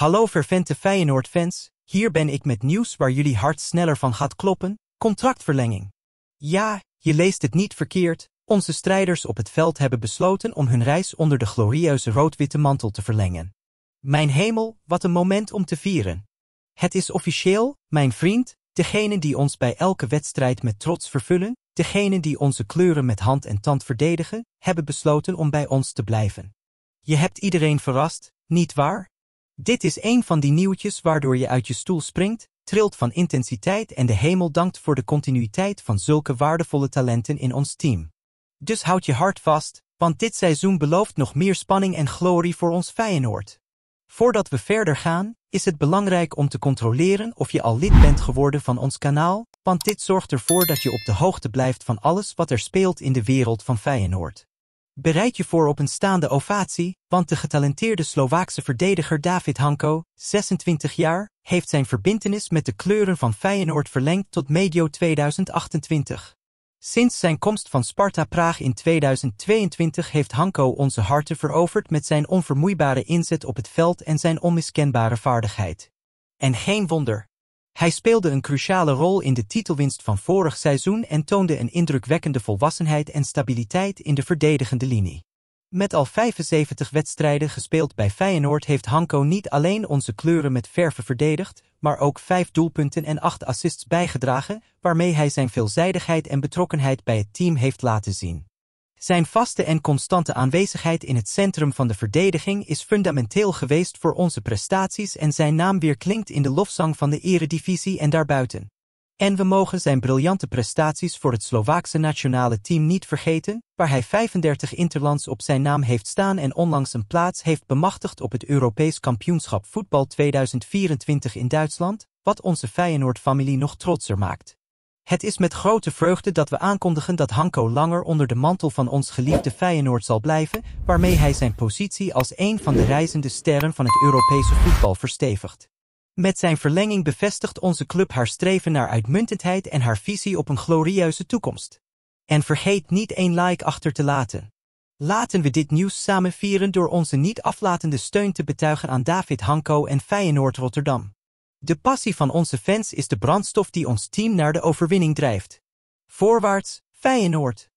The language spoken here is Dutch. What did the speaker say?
Hallo vervente Feyenoord-fans, hier ben ik met nieuws waar jullie hart sneller van gaat kloppen, contractverlenging. Ja, je leest het niet verkeerd, onze strijders op het veld hebben besloten om hun reis onder de glorieuze rood-witte mantel te verlengen. Mijn hemel, wat een moment om te vieren. Het is officieel, mijn vriend, degene die ons bij elke wedstrijd met trots vervullen, degenen die onze kleuren met hand en tand verdedigen, hebben besloten om bij ons te blijven. Je hebt iedereen verrast, niet waar? Dit is een van die nieuwtjes waardoor je uit je stoel springt, trilt van intensiteit en de hemel dankt voor de continuïteit van zulke waardevolle talenten in ons team. Dus houd je hart vast, want dit seizoen belooft nog meer spanning en glorie voor ons Feyenoord. Voordat we verder gaan, is het belangrijk om te controleren of je al lid bent geworden van ons kanaal, want dit zorgt ervoor dat je op de hoogte blijft van alles wat er speelt in de wereld van Feyenoord. Bereid je voor op een staande ovatie, want de getalenteerde Slovaakse verdediger David Hanko, 26 jaar, heeft zijn verbintenis met de kleuren van Feyenoord verlengd tot medio 2028. Sinds zijn komst van Sparta Praag in 2022 heeft Hanko onze harten veroverd met zijn onvermoeibare inzet op het veld en zijn onmiskenbare vaardigheid. En geen wonder, hij speelde een cruciale rol in de titelwinst van vorig seizoen en toonde een indrukwekkende volwassenheid en stabiliteit in de verdedigende linie. Met al 75 wedstrijden gespeeld bij Feyenoord heeft Hanko niet alleen onze kleuren met verven verdedigd, maar ook 5 doelpunten en 8 assists bijgedragen, waarmee hij zijn veelzijdigheid en betrokkenheid bij het team heeft laten zien. Zijn vaste en constante aanwezigheid in het centrum van de verdediging is fundamenteel geweest voor onze prestaties en zijn naam weer klinkt in de lofzang van de eredivisie en daarbuiten. En we mogen zijn briljante prestaties voor het Slovaakse nationale team niet vergeten, waar hij 35 interlands op zijn naam heeft staan en onlangs een plaats heeft bemachtigd op het Europees kampioenschap voetbal 2024 in Duitsland, wat onze Feyenoord-familie nog trotser maakt. Het is met grote vreugde dat we aankondigen dat Hanko langer onder de mantel van ons geliefde Feyenoord zal blijven, waarmee hij zijn positie als een van de reizende sterren van het Europese voetbal verstevigt. Met zijn verlenging bevestigt onze club haar streven naar uitmuntendheid en haar visie op een glorieuze toekomst. En vergeet niet één like achter te laten. Laten we dit nieuws samen vieren door onze niet aflatende steun te betuigen aan David Hanko en Feyenoord Rotterdam. De passie van onze fans is de brandstof die ons team naar de overwinning drijft. Voorwaarts, Feyenoord!